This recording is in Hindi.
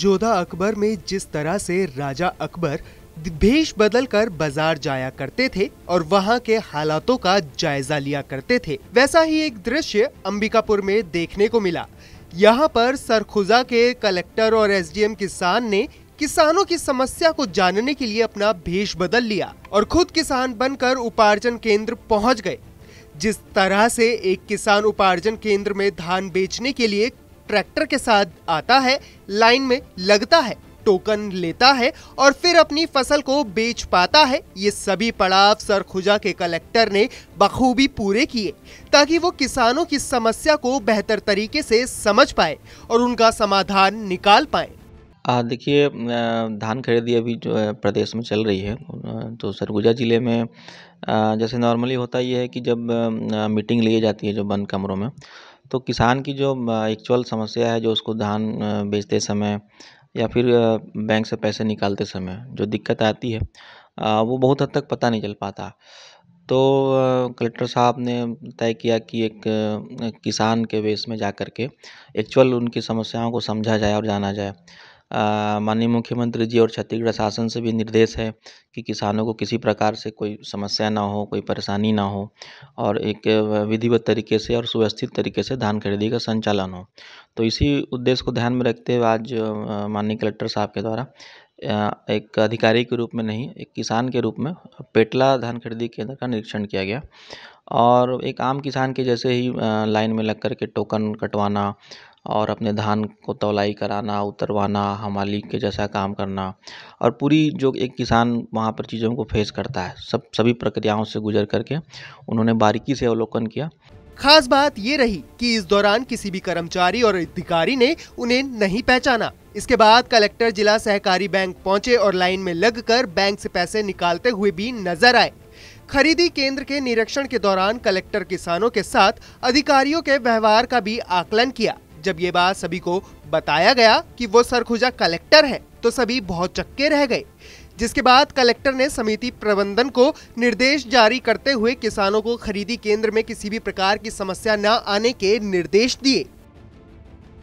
जोधा अकबर में जिस तरह से राजा अकबर भेष बदल कर बाजार जाया करते थे और वहाँ के हालातों का जायजा लिया करते थे वैसा ही एक दृश्य अंबिकापुर में देखने को मिला यहाँ पर सरखुजा के कलेक्टर और एसडीएम किसान ने किसानों की समस्या को जानने के लिए अपना भेष बदल लिया और खुद किसान बनकर उपार्जन केंद्र पहुंच गए जिस तरह से एक किसान उपार्जन केंद्र में धान बेचने के लिए ट्रैक्टर के साथ आता है लाइन में लगता है टोकन लेता है और फिर अपनी फसल को बेच पाता है ये सभी पड़ाव सरखुजा के कलेक्टर ने बखूबी पूरे किए ताकि वो किसानों की समस्या को बेहतर तरीके से समझ पाए और उनका समाधान निकाल पाए देखिए धान खरीदी अभी जो है प्रदेश में चल रही है तो सरगुजा ज़िले में जैसे नॉर्मली होता ये है कि जब मीटिंग ली जाती है जो बंद कमरों में तो किसान की जो एक्चुअल समस्या है जो उसको धान बेचते समय या फिर बैंक से पैसे निकालते समय जो दिक्कत आती है वो बहुत हद तक पता नहीं चल पाता तो कलेक्टर साहब ने तय किया कि एक किसान के बेस में जा कर के एक्चुअल उनकी समस्याओं को समझा जाए और जाना जाए माननीय मुख्यमंत्री जी और छत्तीसगढ़ शासन से भी निर्देश है कि किसानों को किसी प्रकार से कोई समस्या ना हो कोई परेशानी ना हो और एक विधिवत तरीके से और सुव्यवस्थित तरीके से धान खरीदी का संचालन हो तो इसी उद्देश्य को ध्यान में रखते हुए आज माननीय कलेक्टर साहब के द्वारा एक अधिकारी के रूप में नहीं एक किसान के रूप में पेटला धान खरीदी केंद्र का निरीक्षण किया गया और एक आम किसान के जैसे ही लाइन में लग कर के टोकन कटवाना और अपने धान को तौलाई कराना उतरवाना हमाली के जैसा काम करना और पूरी जो एक किसान वहाँ पर चीज़ों को फेस करता है सब सभी प्रक्रियाओं से गुजर करके उन्होंने बारीकी से अवलोकन किया खास बात ये रही कि इस दौरान किसी भी कर्मचारी और अधिकारी ने उन्हें नहीं पहचाना इसके बाद कलेक्टर जिला सहकारी बैंक पहुंचे और लाइन में लगकर बैंक से पैसे निकालते हुए भी नजर आए खरीदी केंद्र के निरीक्षण के दौरान कलेक्टर किसानों के साथ अधिकारियों के व्यवहार का भी आकलन किया जब ये बात सभी को बताया गया कि वो सरखुजा कलेक्टर है तो सभी बहुत चक्के रह गए जिसके बाद कलेक्टर ने समिति प्रबंधन को निर्देश जारी करते हुए किसानों को खरीदी केंद्र में किसी भी प्रकार की समस्या न आने के निर्देश दिए